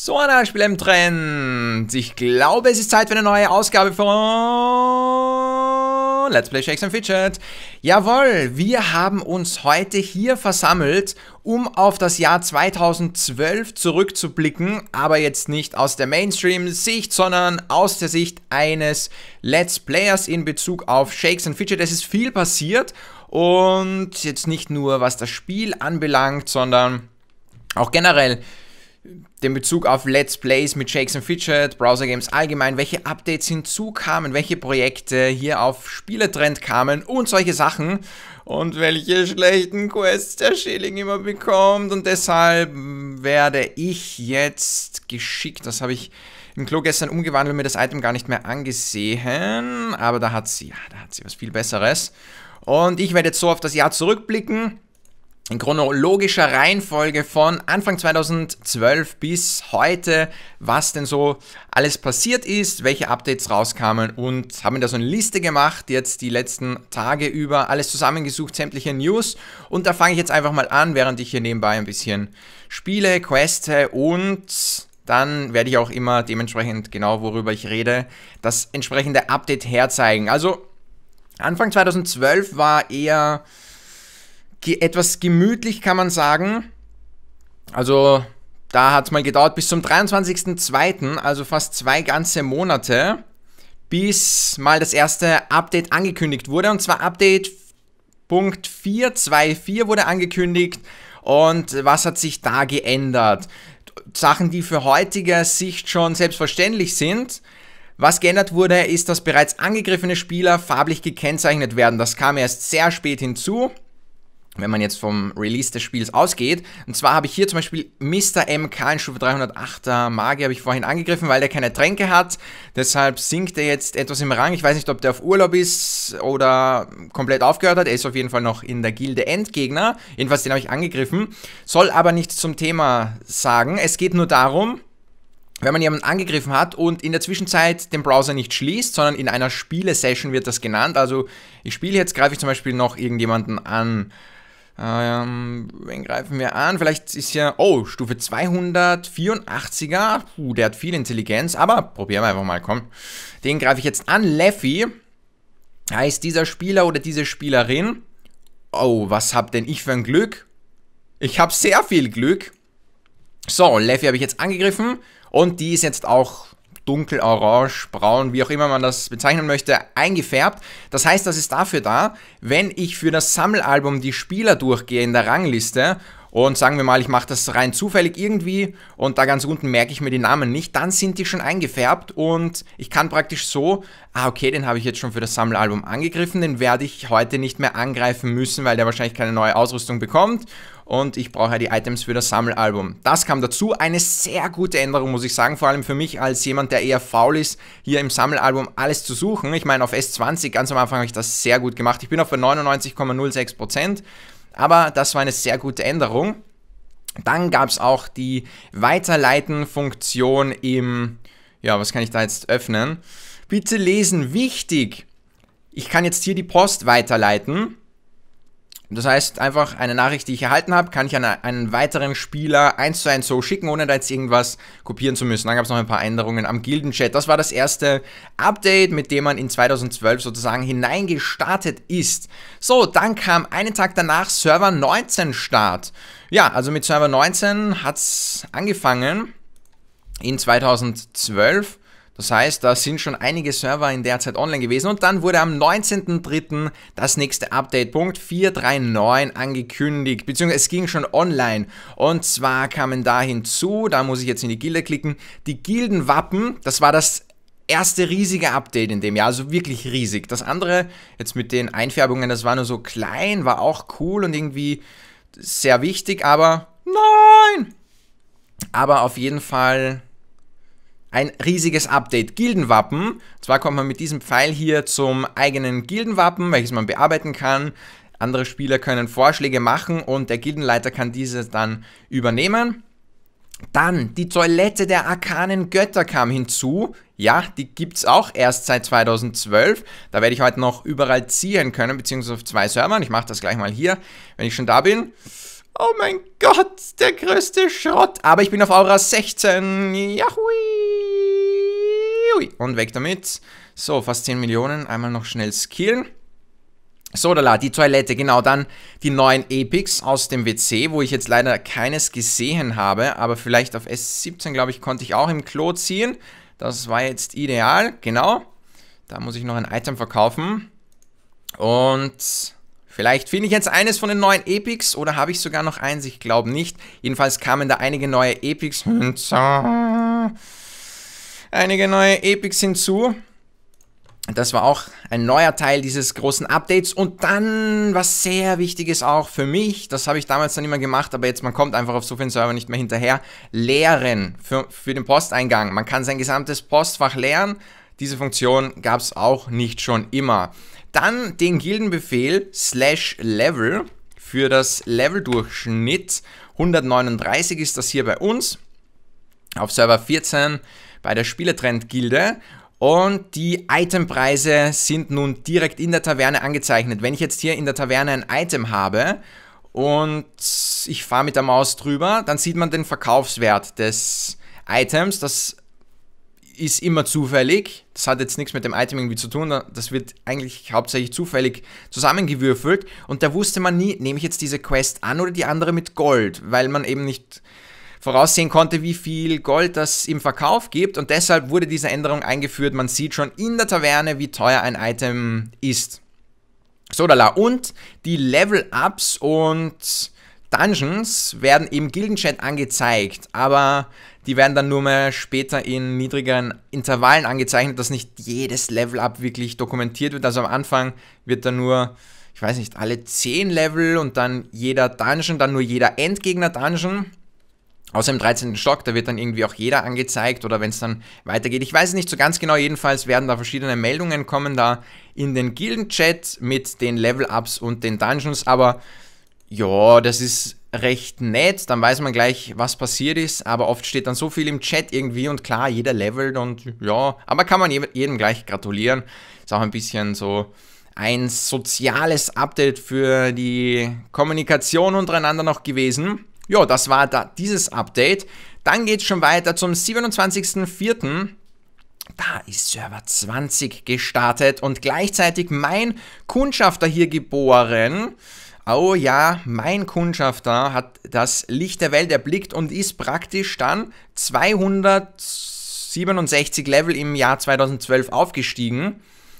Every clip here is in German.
So ein Spiel im Trend. Ich glaube, es ist Zeit für eine neue Ausgabe von Let's Play Shakes and Fidget. Jawohl, wir haben uns heute hier versammelt, um auf das Jahr 2012 zurückzublicken, aber jetzt nicht aus der Mainstream-Sicht, sondern aus der Sicht eines Let's Players in Bezug auf Shakes and Fidget. Es ist viel passiert und jetzt nicht nur was das Spiel anbelangt, sondern auch generell den Bezug auf Let's Plays mit Jackson Fidget, Browser Games allgemein, welche Updates hinzukamen, welche Projekte hier auf Spieletrend kamen und solche Sachen und welche schlechten Quests der Schilling immer bekommt und deshalb werde ich jetzt geschickt, das habe ich im Klo gestern umgewandelt, und mir das Item gar nicht mehr angesehen, aber da hat sie, ja, da hat sie was viel besseres und ich werde jetzt so auf das Jahr zurückblicken in chronologischer Reihenfolge von Anfang 2012 bis heute, was denn so alles passiert ist, welche Updates rauskamen und haben da so eine Liste gemacht, jetzt die letzten Tage über, alles zusammengesucht, sämtliche News und da fange ich jetzt einfach mal an, während ich hier nebenbei ein bisschen spiele, queste und dann werde ich auch immer dementsprechend genau, worüber ich rede, das entsprechende Update herzeigen. Also Anfang 2012 war eher etwas gemütlich, kann man sagen. Also da hat es mal gedauert bis zum 23.02., also fast zwei ganze Monate, bis mal das erste Update angekündigt wurde. Und zwar Update Punkt 424 wurde angekündigt. Und was hat sich da geändert? Sachen, die für heutige Sicht schon selbstverständlich sind. Was geändert wurde, ist, dass bereits angegriffene Spieler farblich gekennzeichnet werden. Das kam erst sehr spät hinzu wenn man jetzt vom Release des Spiels ausgeht. Und zwar habe ich hier zum Beispiel Mr. MK in Stufe 308er Magie, habe ich vorhin angegriffen, weil der keine Tränke hat. Deshalb sinkt er jetzt etwas im Rang. Ich weiß nicht, ob der auf Urlaub ist oder komplett aufgehört hat. Er ist auf jeden Fall noch in der Gilde Endgegner. Jedenfalls den habe ich angegriffen. Soll aber nichts zum Thema sagen. Es geht nur darum, wenn man jemanden angegriffen hat und in der Zwischenzeit den Browser nicht schließt, sondern in einer Spielesession wird das genannt. Also ich spiele jetzt, greife ich zum Beispiel noch irgendjemanden an ähm, wen greifen wir an? Vielleicht ist ja, oh, Stufe 284er. Puh, der hat viel Intelligenz, aber probieren wir einfach mal, komm. Den greife ich jetzt an. Leffy heißt dieser Spieler oder diese Spielerin. Oh, was hab denn ich für ein Glück? Ich hab sehr viel Glück. So, Leffy habe ich jetzt angegriffen und die ist jetzt auch dunkel orange, braun, wie auch immer man das bezeichnen möchte, eingefärbt. Das heißt, das ist dafür da, wenn ich für das Sammelalbum die Spieler durchgehe in der Rangliste und sagen wir mal, ich mache das rein zufällig irgendwie und da ganz unten merke ich mir die Namen nicht, dann sind die schon eingefärbt und ich kann praktisch so, ah okay, den habe ich jetzt schon für das Sammelalbum angegriffen, den werde ich heute nicht mehr angreifen müssen, weil der wahrscheinlich keine neue Ausrüstung bekommt und ich brauche ja die Items für das Sammelalbum. Das kam dazu, eine sehr gute Änderung, muss ich sagen, vor allem für mich als jemand, der eher faul ist, hier im Sammelalbum alles zu suchen. Ich meine, auf S20 ganz am Anfang habe ich das sehr gut gemacht. Ich bin auf 99,06%. Aber das war eine sehr gute Änderung. Dann gab es auch die Weiterleiten-Funktion im, ja, was kann ich da jetzt öffnen? Bitte lesen, wichtig. Ich kann jetzt hier die Post weiterleiten das heißt, einfach eine Nachricht, die ich erhalten habe, kann ich an einen weiteren Spieler eins zu eins so schicken, ohne da jetzt irgendwas kopieren zu müssen. Dann gab es noch ein paar Änderungen am Gildenchat. Das war das erste Update, mit dem man in 2012 sozusagen hineingestartet ist. So, dann kam einen Tag danach Server 19 Start. Ja, also mit Server 19 hat es angefangen in 2012. Das heißt, da sind schon einige Server in der Zeit online gewesen und dann wurde am 19.03. das nächste Update Punkt 439 angekündigt, beziehungsweise es ging schon online. Und zwar kamen da hinzu, da muss ich jetzt in die Gilde klicken, die Gildenwappen, das war das erste riesige Update in dem Jahr, also wirklich riesig. Das andere, jetzt mit den Einfärbungen, das war nur so klein, war auch cool und irgendwie sehr wichtig, aber nein! Aber auf jeden Fall ein riesiges Update. Gildenwappen. zwar kommt man mit diesem Pfeil hier zum eigenen Gildenwappen, welches man bearbeiten kann. Andere Spieler können Vorschläge machen und der Gildenleiter kann diese dann übernehmen. Dann die Toilette der arkanen Götter kam hinzu. Ja, die gibt es auch erst seit 2012. Da werde ich heute noch überall ziehen können, beziehungsweise auf zwei Servern. Ich mache das gleich mal hier, wenn ich schon da bin. Oh mein Gott, der größte Schrott. Aber ich bin auf Aura 16. Yahui. Und weg damit. So, fast 10 Millionen. Einmal noch schnell skillen. So, da die Toilette, genau, dann die neuen Epics aus dem WC, wo ich jetzt leider keines gesehen habe, aber vielleicht auf S17, glaube ich, konnte ich auch im Klo ziehen. Das war jetzt ideal, genau. Da muss ich noch ein Item verkaufen. Und Vielleicht finde ich jetzt eines von den neuen Epics oder habe ich sogar noch eins, ich glaube nicht. Jedenfalls kamen da einige neue Epics hinzu. Einige neue Epics hinzu. Das war auch ein neuer Teil dieses großen Updates. Und dann, was sehr wichtig ist auch für mich, das habe ich damals dann immer gemacht, aber jetzt, man kommt einfach auf so vielen Servern nicht mehr hinterher, leeren für, für den Posteingang. Man kann sein gesamtes Postfach leeren. Diese Funktion gab es auch nicht schon immer. Dann den Gildenbefehl slash Level für das Leveldurchschnitt. 139 ist das hier bei uns auf Server 14 bei der spieletrend gilde Und die Itempreise sind nun direkt in der Taverne angezeichnet. Wenn ich jetzt hier in der Taverne ein Item habe und ich fahre mit der Maus drüber, dann sieht man den Verkaufswert des Items. Das ist immer zufällig. Das hat jetzt nichts mit dem Item irgendwie zu tun. Das wird eigentlich hauptsächlich zufällig zusammengewürfelt. Und da wusste man nie, nehme ich jetzt diese Quest an oder die andere mit Gold, weil man eben nicht voraussehen konnte, wie viel Gold das im Verkauf gibt. Und deshalb wurde diese Änderung eingeführt. Man sieht schon in der Taverne, wie teuer ein Item ist. So, da la. Und die Level-Ups und Dungeons werden im Gildenchat angezeigt, aber die werden dann nur mal später in niedrigeren Intervallen angezeichnet, dass nicht jedes Level-Up wirklich dokumentiert wird. Also am Anfang wird dann nur, ich weiß nicht, alle 10 Level und dann jeder Dungeon, dann nur jeder Endgegner-Dungeon. Außer im 13. Stock, da wird dann irgendwie auch jeder angezeigt oder wenn es dann weitergeht. Ich weiß es nicht so ganz genau, jedenfalls werden da verschiedene Meldungen kommen da in den Gilden-Chat mit den Level-Ups und den Dungeons, aber ja, das ist recht nett, dann weiß man gleich, was passiert ist, aber oft steht dann so viel im Chat irgendwie und klar, jeder levelt und ja, aber kann man jedem gleich gratulieren. Ist auch ein bisschen so ein soziales Update für die Kommunikation untereinander noch gewesen. Ja, das war da dieses Update. Dann geht's schon weiter zum 27.04. Da ist Server 20 gestartet und gleichzeitig mein Kundschafter hier geboren oh ja, mein Kundschafter hat das Licht der Welt erblickt und ist praktisch dann 267 Level im Jahr 2012 aufgestiegen.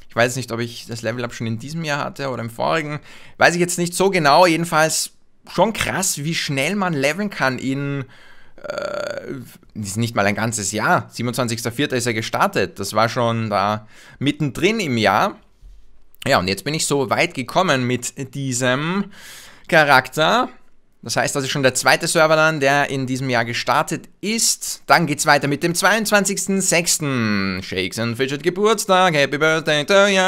Ich weiß nicht, ob ich das Level-Up schon in diesem Jahr hatte oder im vorigen. Weiß ich jetzt nicht so genau. Jedenfalls schon krass, wie schnell man leveln kann in äh, nicht mal ein ganzes Jahr. 27.04. ist er gestartet. Das war schon da mittendrin im Jahr. Ja, und jetzt bin ich so weit gekommen mit diesem Charakter. Das heißt, das ist schon der zweite Server dann, der in diesem Jahr gestartet ist. Dann geht's weiter mit dem 22.06. Shakes and Fidget Geburtstag, Happy Birthday to you.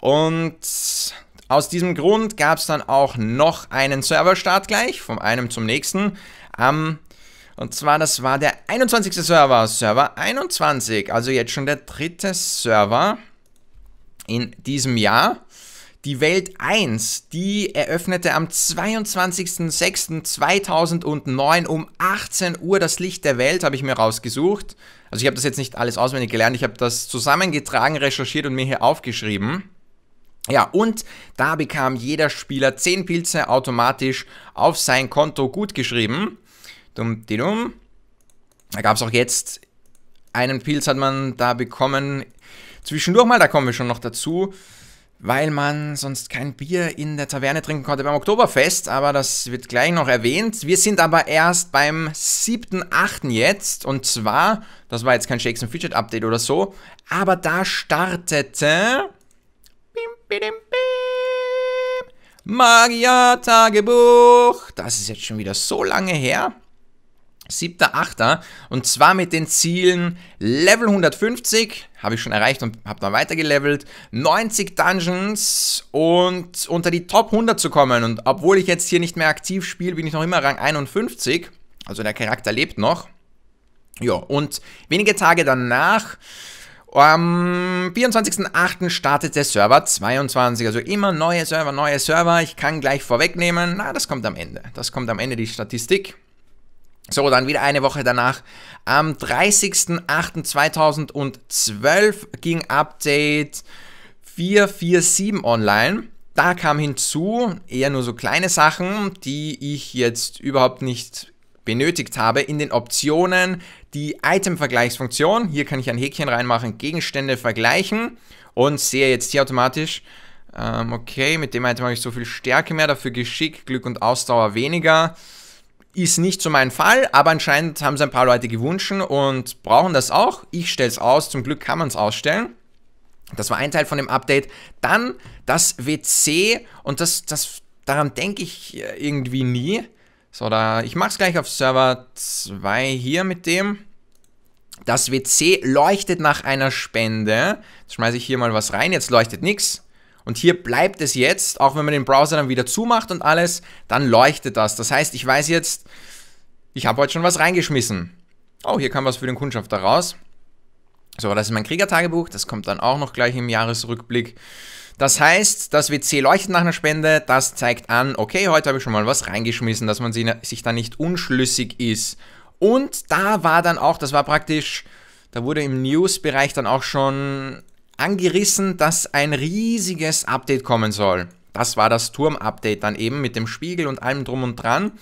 Und aus diesem Grund gab es dann auch noch einen Serverstart gleich, vom einem zum nächsten, am und zwar, das war der 21. Server, Server 21. Also jetzt schon der dritte Server in diesem Jahr. Die Welt 1, die eröffnete am 22.06.2009 um 18 Uhr das Licht der Welt, habe ich mir rausgesucht. Also ich habe das jetzt nicht alles auswendig gelernt, ich habe das zusammengetragen, recherchiert und mir hier aufgeschrieben. Ja, und da bekam jeder Spieler 10 Pilze automatisch auf sein Konto gut geschrieben. Dum, di, dum. Da gab es auch jetzt einen Pilz, hat man da bekommen. Zwischendurch mal, da kommen wir schon noch dazu, weil man sonst kein Bier in der Taverne trinken konnte beim Oktoberfest, aber das wird gleich noch erwähnt. Wir sind aber erst beim 7.8. jetzt und zwar, das war jetzt kein Shakes and Fidget Update oder so, aber da startete Bim, bim, bim, Magier Tagebuch. Das ist jetzt schon wieder so lange her. 7.8. und zwar mit den Zielen Level 150, habe ich schon erreicht und habe dann weitergelevelt, 90 Dungeons und unter die Top 100 zu kommen. Und obwohl ich jetzt hier nicht mehr aktiv spiele, bin ich noch immer Rang 51, also der Charakter lebt noch. Ja, und wenige Tage danach am 24.08. startet der Server 22, also immer neue Server, neue Server. Ich kann gleich vorwegnehmen, na, das kommt am Ende. Das kommt am Ende die Statistik. So, dann wieder eine Woche danach. Am 30.08.2012 ging Update 447 online. Da kam hinzu eher nur so kleine Sachen, die ich jetzt überhaupt nicht benötigt habe. In den Optionen die Item-Vergleichsfunktion. Hier kann ich ein Häkchen reinmachen, Gegenstände vergleichen und sehe jetzt hier automatisch, ähm, okay, mit dem Item habe ich so viel Stärke mehr, dafür Geschick, Glück und Ausdauer weniger. Ist nicht so mein Fall, aber anscheinend haben es ein paar Leute gewünscht und brauchen das auch. Ich stelle es aus, zum Glück kann man es ausstellen. Das war ein Teil von dem Update. Dann das WC und das, das daran denke ich äh, irgendwie nie. So, da, ich mache es gleich auf Server 2 hier mit dem. Das WC leuchtet nach einer Spende. Jetzt schmeiße ich hier mal was rein. Jetzt leuchtet nichts. Und hier bleibt es jetzt, auch wenn man den Browser dann wieder zumacht und alles, dann leuchtet das. Das heißt, ich weiß jetzt, ich habe heute schon was reingeschmissen. Oh, hier kam was für den Kundschafter raus. So, das ist mein Kriegertagebuch, das kommt dann auch noch gleich im Jahresrückblick. Das heißt, das WC leuchtet nach einer Spende, das zeigt an, okay, heute habe ich schon mal was reingeschmissen, dass man sich da nicht unschlüssig ist. Und da war dann auch, das war praktisch, da wurde im News-Bereich dann auch schon angerissen, dass ein riesiges Update kommen soll. Das war das Turm-Update dann eben mit dem Spiegel und allem drum und dran.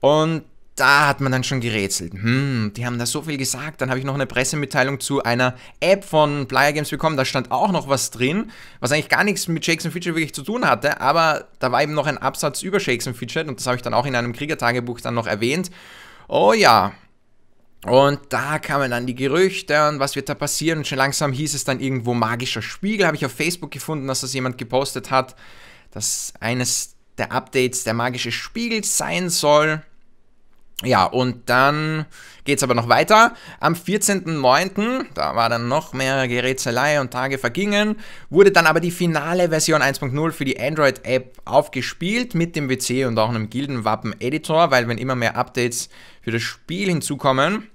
Und da hat man dann schon gerätselt. Hm, die haben da so viel gesagt. Dann habe ich noch eine Pressemitteilung zu einer App von Player Games bekommen. Da stand auch noch was drin, was eigentlich gar nichts mit Shakes and Fidget wirklich zu tun hatte. Aber da war eben noch ein Absatz über Shakes and Fidget und das habe ich dann auch in einem Kriegertagebuch dann noch erwähnt. Oh ja, und da kamen dann die Gerüchte und was wird da passieren. Und schon langsam hieß es dann irgendwo magischer Spiegel. Habe ich auf Facebook gefunden, dass das jemand gepostet hat, dass eines der Updates der magische Spiegel sein soll. Ja, und dann geht es aber noch weiter. Am 14.09., da war dann noch mehr Gerätselei und Tage vergingen, wurde dann aber die finale Version 1.0 für die Android-App aufgespielt mit dem WC und auch einem Gildenwappen-Editor, weil wenn immer mehr Updates für das Spiel hinzukommen,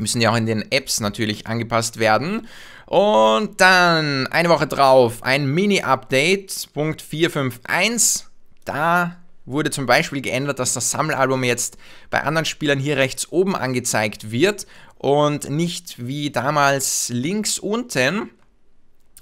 müssen ja auch in den Apps natürlich angepasst werden. Und dann eine Woche drauf ein Mini-Update, Punkt 451. Da wurde zum Beispiel geändert, dass das Sammelalbum jetzt bei anderen Spielern hier rechts oben angezeigt wird und nicht wie damals links unten.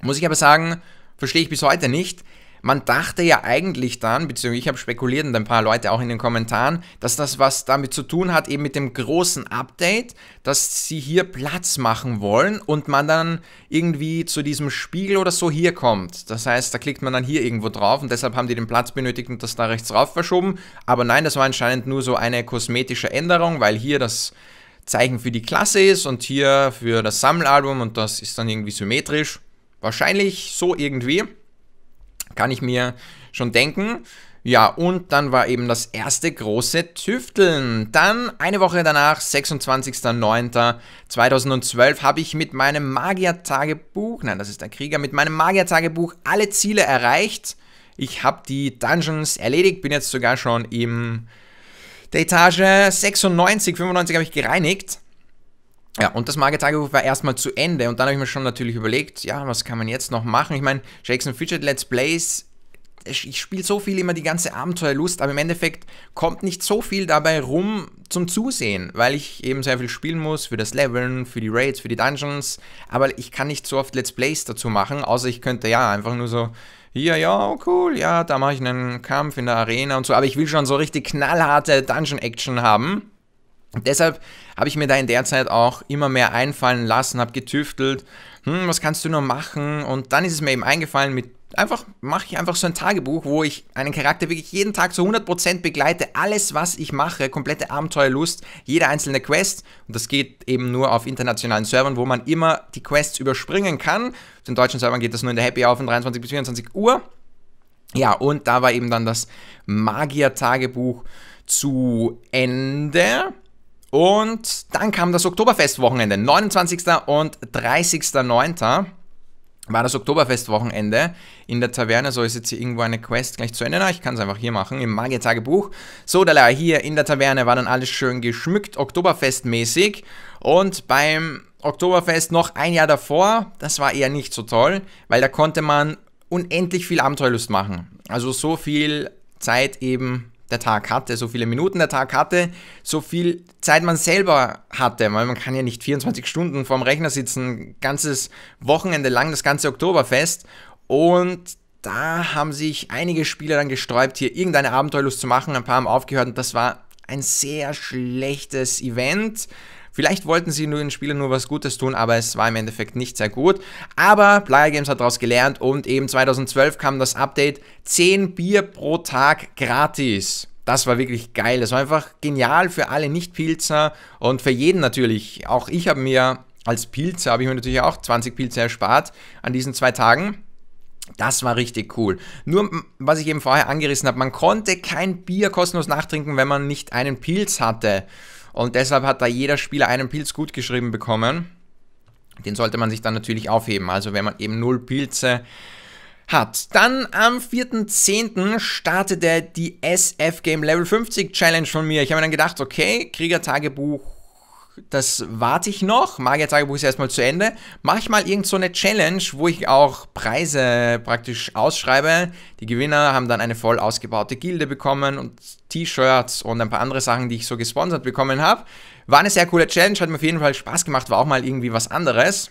Muss ich aber sagen, verstehe ich bis heute nicht man dachte ja eigentlich dann, beziehungsweise ich habe spekuliert und ein paar Leute auch in den Kommentaren, dass das was damit zu tun hat, eben mit dem großen Update, dass sie hier Platz machen wollen und man dann irgendwie zu diesem Spiegel oder so hier kommt. Das heißt, da klickt man dann hier irgendwo drauf und deshalb haben die den Platz benötigt und das da rechts rauf verschoben. Aber nein, das war anscheinend nur so eine kosmetische Änderung, weil hier das Zeichen für die Klasse ist und hier für das Sammelalbum und das ist dann irgendwie symmetrisch. Wahrscheinlich so irgendwie. Kann ich mir schon denken. Ja, und dann war eben das erste große Tüfteln. Dann eine Woche danach, 26.09.2012, habe ich mit meinem Magier-Tagebuch, nein, das ist der Krieger, mit meinem Magier-Tagebuch alle Ziele erreicht. Ich habe die Dungeons erledigt, bin jetzt sogar schon im der Etage 96, 95 habe ich gereinigt. Ja, und das Market-Tagebuch war erstmal zu Ende und dann habe ich mir schon natürlich überlegt, ja, was kann man jetzt noch machen? Ich meine, Jackson Fidget Let's Plays, ich spiele so viel immer die ganze Abenteuerlust, aber im Endeffekt kommt nicht so viel dabei rum zum Zusehen, weil ich eben sehr viel spielen muss für das Leveln, für die Raids, für die Dungeons, aber ich kann nicht so oft Let's Plays dazu machen, außer ich könnte ja einfach nur so hier, ja, oh, cool, ja, da mache ich einen Kampf in der Arena und so, aber ich will schon so richtig knallharte Dungeon-Action haben. Deshalb habe ich mir da in der Zeit auch immer mehr einfallen lassen, habe getüftelt, hm, was kannst du nur machen? Und dann ist es mir eben eingefallen, mit einfach mache ich einfach so ein Tagebuch, wo ich einen Charakter wirklich jeden Tag zu 100% begleite, alles was ich mache, komplette Abenteuerlust, jede einzelne Quest und das geht eben nur auf internationalen Servern, wo man immer die Quests überspringen kann. Auf den deutschen Servern geht das nur in der Happy Hour von 23 bis 24 Uhr. Ja, und da war eben dann das Magier-Tagebuch zu Ende. Und dann kam das Oktoberfestwochenende, 29. und 30.09. war das Oktoberfestwochenende in der Taverne. So ist jetzt hier irgendwo eine Quest gleich zu Ende. Na, ich kann es einfach hier machen, im Magier-Tagebuch. So, da hier in der Taverne war dann alles schön geschmückt, Oktoberfestmäßig. Und beim Oktoberfest noch ein Jahr davor, das war eher nicht so toll, weil da konnte man unendlich viel Abenteuerlust machen. Also so viel Zeit eben der Tag hatte, so viele Minuten der Tag hatte, so viel Zeit man selber hatte, weil man kann ja nicht 24 Stunden vorm Rechner sitzen, ganzes Wochenende lang, das ganze Oktoberfest und da haben sich einige Spieler dann gesträubt, hier irgendeine Abenteuerlust zu machen, ein paar haben aufgehört und das war ein sehr schlechtes Event. Vielleicht wollten sie nur den Spielern nur was Gutes tun, aber es war im Endeffekt nicht sehr gut. Aber Player Games hat daraus gelernt und eben 2012 kam das Update 10 Bier pro Tag gratis. Das war wirklich geil. Das war einfach genial für alle Nicht-Pilzer und für jeden natürlich. Auch ich habe mir als Pilzer, habe ich mir natürlich auch 20 Pilze erspart an diesen zwei Tagen. Das war richtig cool. Nur, was ich eben vorher angerissen habe, man konnte kein Bier kostenlos nachtrinken, wenn man nicht einen Pilz hatte. Und deshalb hat da jeder Spieler einen Pilz gut geschrieben bekommen. Den sollte man sich dann natürlich aufheben. Also wenn man eben null Pilze hat. Dann am 4.10. startete die SF Game Level 50 Challenge von mir. Ich habe mir dann gedacht, okay, Krieger Tagebuch das warte ich noch. Magier Tagebuch ist erstmal zu Ende. Mache ich mal irgend so eine Challenge, wo ich auch Preise praktisch ausschreibe. Die Gewinner haben dann eine voll ausgebaute Gilde bekommen und T-Shirts und ein paar andere Sachen, die ich so gesponsert bekommen habe. War eine sehr coole Challenge, hat mir auf jeden Fall Spaß gemacht, war auch mal irgendwie was anderes.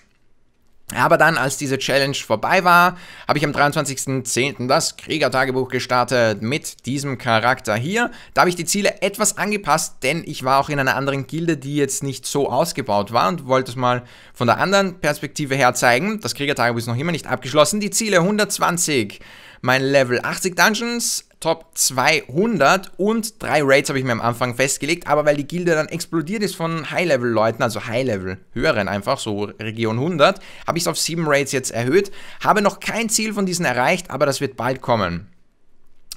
Aber dann, als diese Challenge vorbei war, habe ich am 23.10. das Kriegertagebuch gestartet mit diesem Charakter hier. Da habe ich die Ziele etwas angepasst, denn ich war auch in einer anderen Gilde, die jetzt nicht so ausgebaut war und wollte es mal von der anderen Perspektive her zeigen. Das Kriegertagebuch ist noch immer nicht abgeschlossen. Die Ziele 120 mein Level 80 Dungeons, Top 200 und drei Raids habe ich mir am Anfang festgelegt, aber weil die Gilde dann explodiert ist von High-Level-Leuten, also High-Level, höheren einfach, so Region 100, habe ich es auf sieben Raids jetzt erhöht, habe noch kein Ziel von diesen erreicht, aber das wird bald kommen.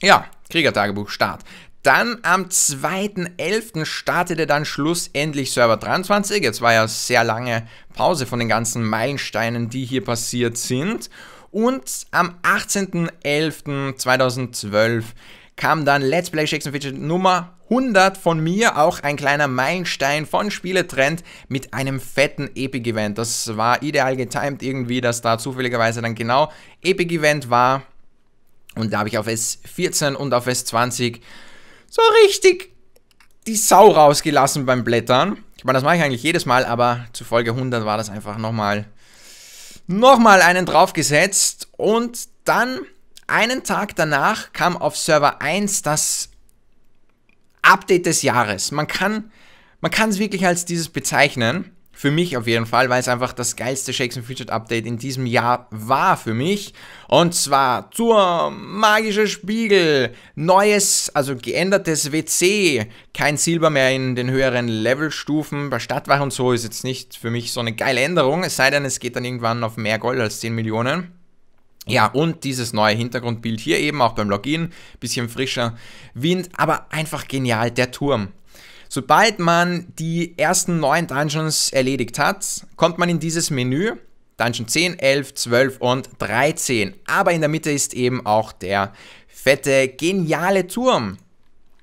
Ja, Kriegertagebuch Start. Dann am 2.11. startete dann schlussendlich Server 23. Jetzt war ja sehr lange Pause von den ganzen Meilensteinen, die hier passiert sind. Und am 18.11.2012 kam dann Let's Play Shakespeare Fidget Nummer 100 von mir, auch ein kleiner Meilenstein von Spieletrend mit einem fetten Epic Event. Das war ideal getimed irgendwie, dass da zufälligerweise dann genau Epic Event war. Und da habe ich auf S14 und auf S20 so richtig die Sau rausgelassen beim Blättern. Ich meine, das mache ich eigentlich jedes Mal, aber zu Folge 100 war das einfach nochmal nochmal einen draufgesetzt und dann einen Tag danach kam auf Server 1 das Update des Jahres. Man kann man es wirklich als dieses bezeichnen. Für mich auf jeden Fall, weil es einfach das geilste Shakes and Fidget Update in diesem Jahr war für mich. Und zwar zur magische Spiegel, neues, also geändertes WC, kein Silber mehr in den höheren Levelstufen. Bei Stadtwache und so ist jetzt nicht für mich so eine geile Änderung, es sei denn, es geht dann irgendwann auf mehr Gold als 10 Millionen. Ja, und dieses neue Hintergrundbild hier eben auch beim Login, bisschen frischer Wind, aber einfach genial, der Turm. Sobald man die ersten neun Dungeons erledigt hat, kommt man in dieses Menü. Dungeon 10, 11, 12 und 13. Aber in der Mitte ist eben auch der fette, geniale Turm.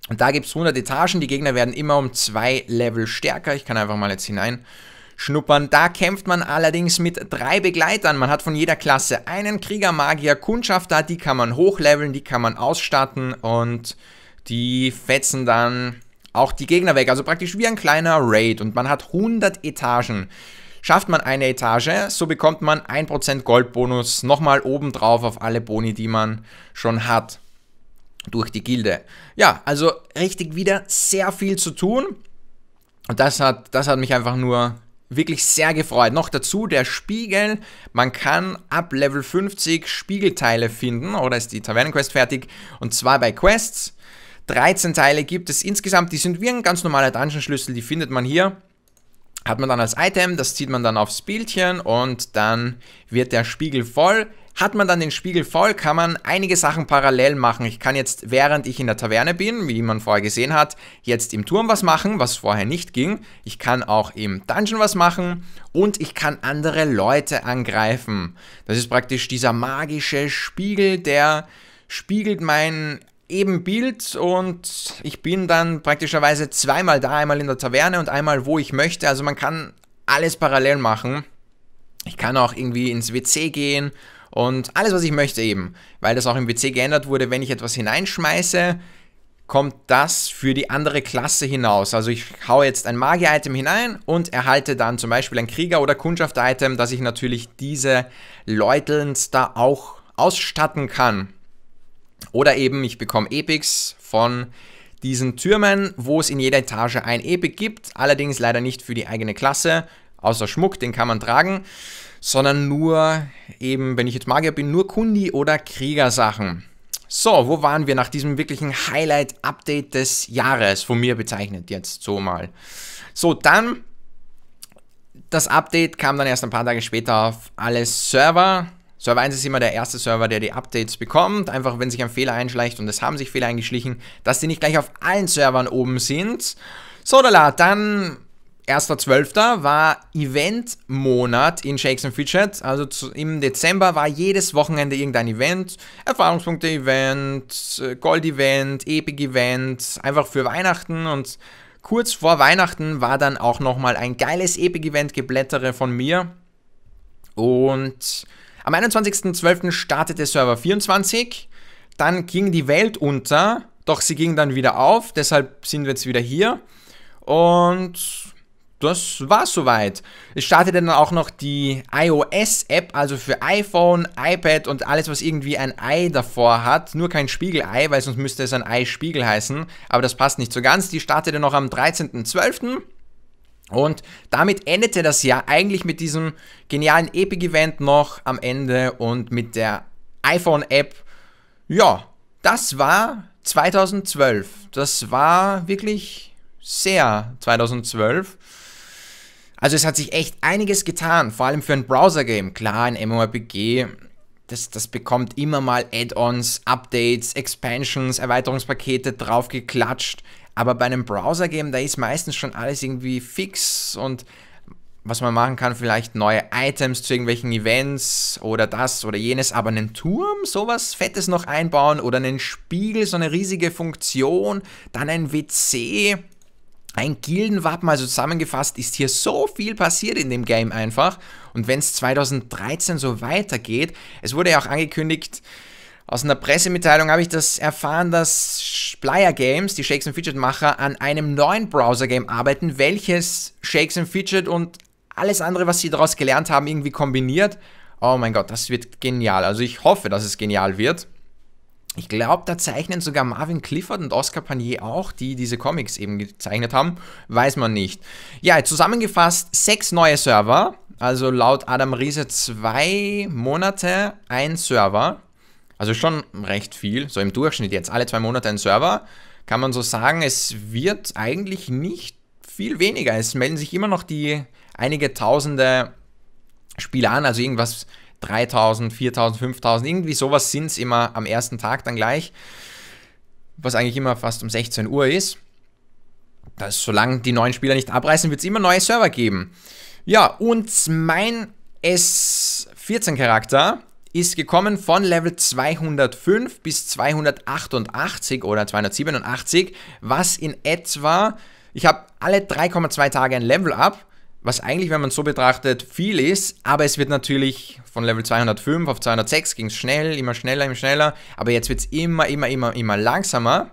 Und da gibt es 100 Etagen. Die Gegner werden immer um zwei Level stärker. Ich kann einfach mal jetzt hinein schnuppern. Da kämpft man allerdings mit drei Begleitern. Man hat von jeder Klasse einen Krieger, Magier, Kundschafter, die kann man hochleveln, die kann man ausstatten und die fetzen dann auch die Gegner weg. Also praktisch wie ein kleiner Raid und man hat 100 Etagen. Schafft man eine Etage, so bekommt man 1% Goldbonus nochmal obendrauf auf alle Boni, die man schon hat durch die Gilde. Ja, also richtig wieder sehr viel zu tun. Und das hat, das hat mich einfach nur wirklich sehr gefreut. Noch dazu der Spiegel. Man kann ab Level 50 Spiegelteile finden oder ist die Tavernenquest fertig? Und zwar bei Quests 13 Teile gibt es insgesamt, die sind wie ein ganz normaler Dungeon-Schlüssel, die findet man hier. Hat man dann als Item, das zieht man dann aufs Bildchen und dann wird der Spiegel voll. Hat man dann den Spiegel voll, kann man einige Sachen parallel machen. Ich kann jetzt, während ich in der Taverne bin, wie man vorher gesehen hat, jetzt im Turm was machen, was vorher nicht ging. Ich kann auch im Dungeon was machen und ich kann andere Leute angreifen. Das ist praktisch dieser magische Spiegel, der spiegelt mein eben Bild und ich bin dann praktischerweise zweimal da, einmal in der Taverne und einmal wo ich möchte. Also man kann alles parallel machen. Ich kann auch irgendwie ins WC gehen und alles, was ich möchte eben, weil das auch im WC geändert wurde, wenn ich etwas hineinschmeiße, kommt das für die andere Klasse hinaus. Also ich haue jetzt ein Magier-Item hinein und erhalte dann zum Beispiel ein Krieger- oder Kundschaft-Item, dass ich natürlich diese Leutelns da auch ausstatten kann. Oder eben, ich bekomme Epics von diesen Türmen, wo es in jeder Etage ein Epic gibt, allerdings leider nicht für die eigene Klasse, außer Schmuck, den kann man tragen, sondern nur eben, wenn ich jetzt Magier bin, nur Kundi oder Kriegersachen. So, wo waren wir nach diesem wirklichen Highlight-Update des Jahres, von mir bezeichnet jetzt so mal. So, dann das Update kam dann erst ein paar Tage später auf alle Server. Server 1 ist immer der erste Server, der die Updates bekommt, einfach wenn sich ein Fehler einschleicht und es haben sich Fehler eingeschlichen, dass die nicht gleich auf allen Servern oben sind. So, da dann 1.12. war Event-Monat in Shakes and Fidget. Also zu, im Dezember war jedes Wochenende irgendein Event. Erfahrungspunkte-Event, äh, Gold-Event, Epic-Event, einfach für Weihnachten. Und kurz vor Weihnachten war dann auch nochmal ein geiles Epic-Event-Geblättere von mir. Und am 21.12. startete Server 24, dann ging die Welt unter, doch sie ging dann wieder auf, deshalb sind wir jetzt wieder hier. Und das war soweit. Es startete dann auch noch die iOS-App, also für iPhone, iPad und alles, was irgendwie ein Ei davor hat. Nur kein Spiegelei, weil sonst müsste es ein Ei-Spiegel heißen. Aber das passt nicht so ganz. Die startete noch am 13.12. Und damit endete das Jahr eigentlich mit diesem genialen Epic-Event noch am Ende und mit der iPhone-App. Ja, das war 2012. Das war wirklich sehr 2012. Also es hat sich echt einiges getan, vor allem für ein Browser-Game. Klar, ein MMORPG, das, das bekommt immer mal Add-ons, Updates, Expansions, Erweiterungspakete draufgeklatscht. Aber bei einem Browser-Game, da ist meistens schon alles irgendwie fix und was man machen kann, vielleicht neue Items zu irgendwelchen Events oder das oder jenes, aber einen Turm, sowas Fettes noch einbauen oder einen Spiegel, so eine riesige Funktion, dann ein WC, ein Gildenwappen, also zusammengefasst ist hier so viel passiert in dem Game einfach. Und wenn es 2013 so weitergeht, es wurde ja auch angekündigt, aus einer Pressemitteilung habe ich das erfahren, dass Player Games, die Shakes and Fidget Macher, an einem neuen Browser-Game arbeiten, welches Shakes and Fidget und alles andere, was sie daraus gelernt haben, irgendwie kombiniert. Oh mein Gott, das wird genial. Also ich hoffe, dass es genial wird. Ich glaube, da zeichnen sogar Marvin Clifford und Oscar Panier auch, die diese Comics eben gezeichnet haben. Weiß man nicht. Ja, zusammengefasst, sechs neue Server. Also laut Adam Riese zwei Monate ein Server. Also schon recht viel. So im Durchschnitt jetzt alle zwei Monate ein Server, kann man so sagen, es wird eigentlich nicht viel weniger. Es melden sich immer noch die einige tausende Spieler an, also irgendwas 3000, 4000, 5000, irgendwie sowas sind es immer am ersten Tag dann gleich, was eigentlich immer fast um 16 Uhr ist. Das, solange die neuen Spieler nicht abreißen, wird es immer neue Server geben. Ja, und mein S14-Charakter ist gekommen von Level 205 bis 288 oder 287, was in etwa, ich habe alle 3,2 Tage ein Level-Up, was eigentlich, wenn man es so betrachtet, viel ist, aber es wird natürlich von Level 205 auf 206 ging es schnell, immer schneller, immer schneller, aber jetzt wird es immer, immer, immer, immer langsamer.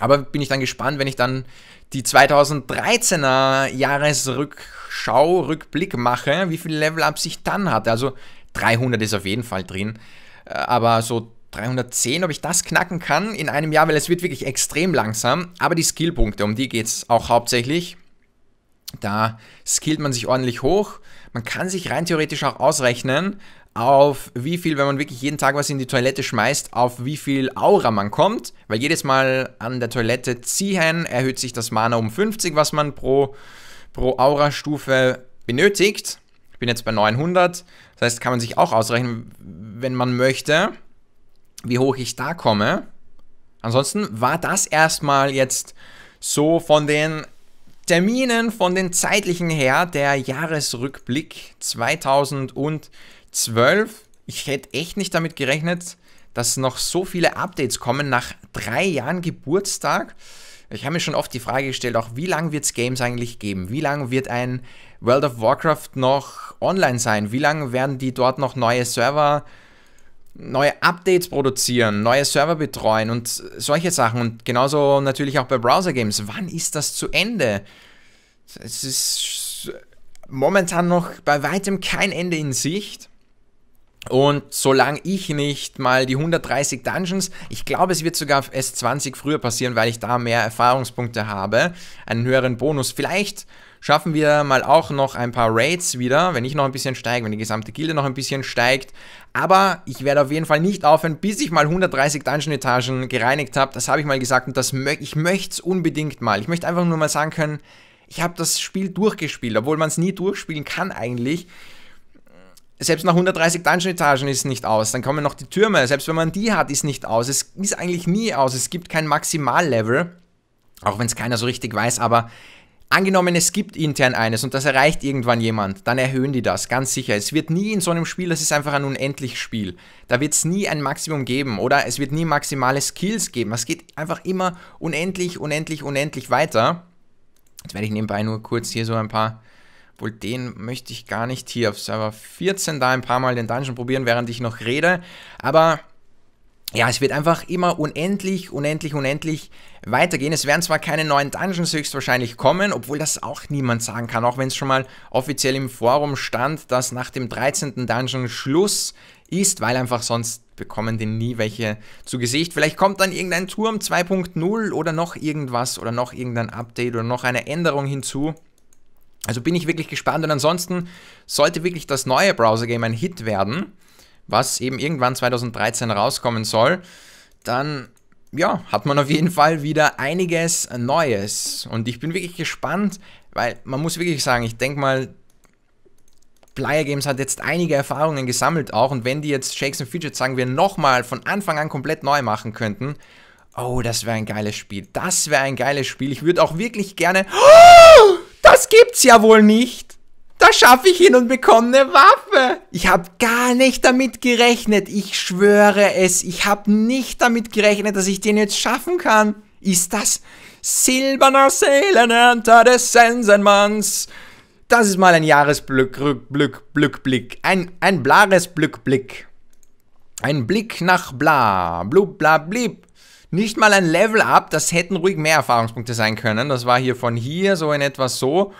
Aber bin ich dann gespannt, wenn ich dann die 2013er Jahresrückschau, Rückblick mache, wie viele Level-Ups ich dann hatte. Also 300 ist auf jeden Fall drin. Äh, aber so 310, ob ich das knacken kann in einem Jahr, weil es wird wirklich extrem langsam. Aber die Skillpunkte, um die geht es auch hauptsächlich. Da skillt man sich ordentlich hoch. Man kann sich rein theoretisch auch ausrechnen, auf wie viel, wenn man wirklich jeden Tag was in die Toilette schmeißt, auf wie viel Aura man kommt. Weil jedes Mal an der Toilette ziehen erhöht sich das Mana um 50, was man pro, pro Aura-Stufe benötigt. Ich bin jetzt bei 900. Das heißt, kann man sich auch ausrechnen, wenn man möchte, wie hoch ich da komme. Ansonsten war das erstmal jetzt so von den Terminen, von den zeitlichen her, der Jahresrückblick 2012. Ich hätte echt nicht damit gerechnet, dass noch so viele Updates kommen nach drei Jahren Geburtstag. Ich habe mir schon oft die Frage gestellt, auch wie lange wird es Games eigentlich geben? Wie lange wird ein World of Warcraft noch online sein? Wie lange werden die dort noch neue Server, neue Updates produzieren, neue Server betreuen und solche Sachen? Und genauso natürlich auch bei Browser Games. Wann ist das zu Ende? Es ist momentan noch bei weitem kein Ende in Sicht. Und solange ich nicht mal die 130 Dungeons, ich glaube, es wird sogar S20 früher passieren, weil ich da mehr Erfahrungspunkte habe, einen höheren Bonus. Vielleicht schaffen wir mal auch noch ein paar Raids wieder, wenn ich noch ein bisschen steige, wenn die gesamte Gilde noch ein bisschen steigt. Aber ich werde auf jeden Fall nicht aufhören, bis ich mal 130 Dungeon-Etagen gereinigt habe. Das habe ich mal gesagt und das mö ich möchte es unbedingt mal. Ich möchte einfach nur mal sagen können, ich habe das Spiel durchgespielt, obwohl man es nie durchspielen kann eigentlich selbst nach 130 Dungeon-Etagen ist nicht aus. Dann kommen noch die Türme. Selbst wenn man die hat, ist nicht aus. Es ist eigentlich nie aus. Es gibt kein Maximallevel. Auch wenn es keiner so richtig weiß, aber Angenommen, es gibt intern eines und das erreicht irgendwann jemand, dann erhöhen die das, ganz sicher. Es wird nie in so einem Spiel, das ist einfach ein unendlich Spiel. Da wird es nie ein Maximum geben oder es wird nie maximale Skills geben. Es geht einfach immer unendlich, unendlich, unendlich weiter. Jetzt werde ich nebenbei nur kurz hier so ein paar, wohl den möchte ich gar nicht hier auf Server 14 da ein paar Mal den Dungeon probieren, während ich noch rede. Aber ja, es wird einfach immer unendlich, unendlich, unendlich weitergehen. Es werden zwar keine neuen Dungeons höchstwahrscheinlich kommen, obwohl das auch niemand sagen kann, auch wenn es schon mal offiziell im Forum stand, dass nach dem 13. Dungeon Schluss ist, weil einfach sonst bekommen den nie welche zu Gesicht. Vielleicht kommt dann irgendein Turm 2.0 oder noch irgendwas oder noch irgendein Update oder noch eine Änderung hinzu. Also bin ich wirklich gespannt und ansonsten sollte wirklich das neue Browser-Game ein Hit werden was eben irgendwann 2013 rauskommen soll, dann ja, hat man auf jeden Fall wieder einiges Neues. Und ich bin wirklich gespannt, weil man muss wirklich sagen, ich denke mal, Player Games hat jetzt einige Erfahrungen gesammelt auch. Und wenn die jetzt Shakes and Fidget, sagen wir, nochmal von Anfang an komplett neu machen könnten, oh, das wäre ein geiles Spiel. Das wäre ein geiles Spiel. Ich würde auch wirklich gerne... das gibt's ja wohl nicht. Da schaffe ich hin und bekomme eine Waffe. Ich habe gar nicht damit gerechnet. Ich schwöre es. Ich habe nicht damit gerechnet, dass ich den jetzt schaffen kann. Ist das silberner Seelenernter des Sensenmanns? Das ist mal ein Jahresblick, Ein, ein blares Glückblick. Ein Blick nach bla, blub, bla, blieb. Nicht mal ein Level-Up, das hätten ruhig mehr Erfahrungspunkte sein können. Das war hier von hier so in etwas so.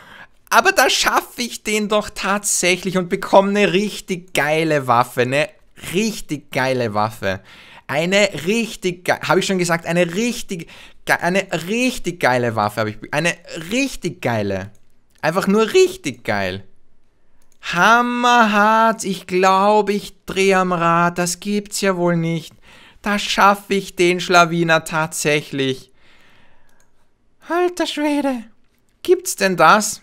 Aber da schaffe ich den doch tatsächlich und bekomme eine richtig geile Waffe. Eine richtig geile Waffe. Eine richtig, geile, habe ich schon gesagt, eine richtig, eine richtig geile Waffe habe ich. Eine richtig geile. Einfach nur richtig geil. Hammerhart, ich glaube, ich drehe am Rad. Das gibt's ja wohl nicht. Da schaffe ich den Schlawiner tatsächlich. Alter Schwede. Gibt's denn das?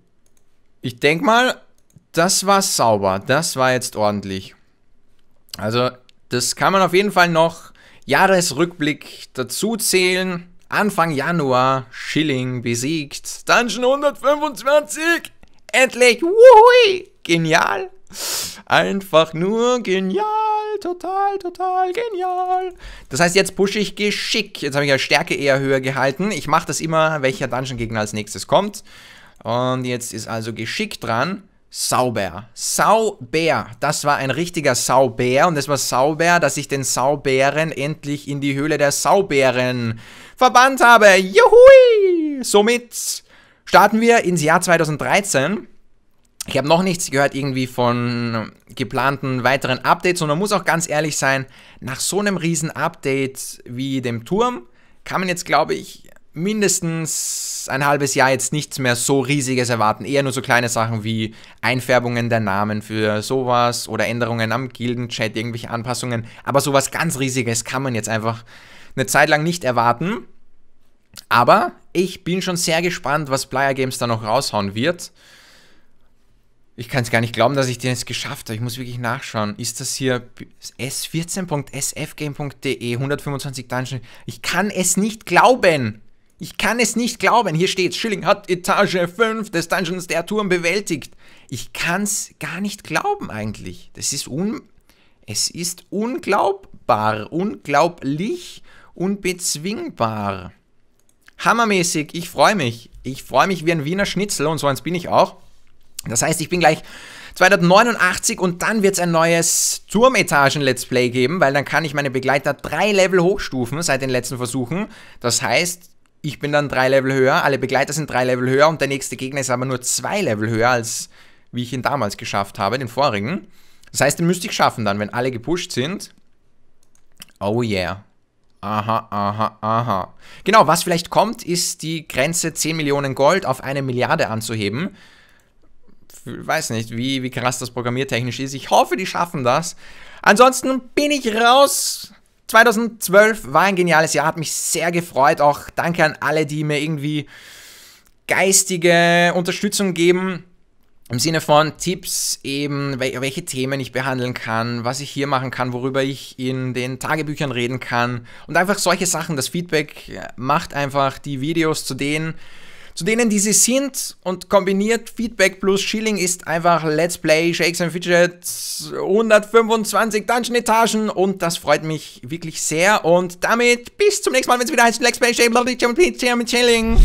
ich denke mal, das war sauber. Das war jetzt ordentlich. Also, das kann man auf jeden Fall noch Jahresrückblick dazu zählen. Anfang Januar, Schilling besiegt. Dungeon 125! Endlich! Wuhui! Genial! Einfach nur genial! Total, total genial! Das heißt, jetzt pushe ich geschickt. Jetzt habe ich ja Stärke eher höher gehalten. Ich mache das immer, welcher Dungeon-Gegner als nächstes kommt. Und jetzt ist also geschickt dran. Sauber. Saubär. Das war ein richtiger Saubär. und es war sauber, dass ich den Saubären endlich in die Höhle der Saubären verbannt habe. Juhui! Somit starten wir ins Jahr 2013. Ich habe noch nichts gehört irgendwie von geplanten weiteren Updates und man muss auch ganz ehrlich sein, nach so einem riesen Update wie dem Turm kann man jetzt glaube ich mindestens ein halbes Jahr jetzt nichts mehr so riesiges erwarten. Eher nur so kleine Sachen wie Einfärbungen der Namen für sowas oder Änderungen am Gildenchat, irgendwelche Anpassungen. Aber sowas ganz riesiges kann man jetzt einfach eine Zeit lang nicht erwarten. Aber ich bin schon sehr gespannt, was Player Games da noch raushauen wird. Ich kann es gar nicht glauben, dass ich den jetzt geschafft habe. Ich muss wirklich nachschauen. Ist das hier s14.sfgame.de 125 Dungeons? Ich kann es nicht glauben. Ich kann es nicht glauben. Hier steht, Schilling hat Etage 5 des Dungeons der Turm bewältigt. Ich kann es gar nicht glauben eigentlich. Das ist un... Es ist unglaubbar, unglaublich, unbezwingbar. Hammermäßig, ich freue mich. Ich freue mich wie ein Wiener Schnitzel und so eins bin ich auch. Das heißt, ich bin gleich 289 und dann wird es ein neues Turmetagen-Let's Play geben, weil dann kann ich meine Begleiter drei Level hochstufen seit den letzten Versuchen. Das heißt, ich bin dann drei Level höher, alle Begleiter sind drei Level höher und der nächste Gegner ist aber nur zwei Level höher, als wie ich ihn damals geschafft habe, den vorigen. Das heißt, den müsste ich schaffen dann, wenn alle gepusht sind. Oh yeah. Aha, aha, aha. Genau, was vielleicht kommt, ist die Grenze 10 Millionen Gold auf eine Milliarde anzuheben. Ich weiß nicht, wie, wie krass das programmiertechnisch ist. Ich hoffe, die schaffen das. Ansonsten bin ich raus. 2012 war ein geniales Jahr, hat mich sehr gefreut. Auch danke an alle, die mir irgendwie geistige Unterstützung geben. Im Sinne von Tipps eben, welche Themen ich behandeln kann, was ich hier machen kann, worüber ich in den Tagebüchern reden kann und einfach solche Sachen. Das Feedback äh, macht einfach die Videos zu denen, zu denen, die sie sind und kombiniert Feedback plus Schilling ist einfach Let's Play Shakes and Fidget 125 Dungeon Etagen und das freut mich wirklich sehr und damit bis zum nächsten Mal, wenn es wieder heißt Let's Play Shakes and Fidget mit Schilling.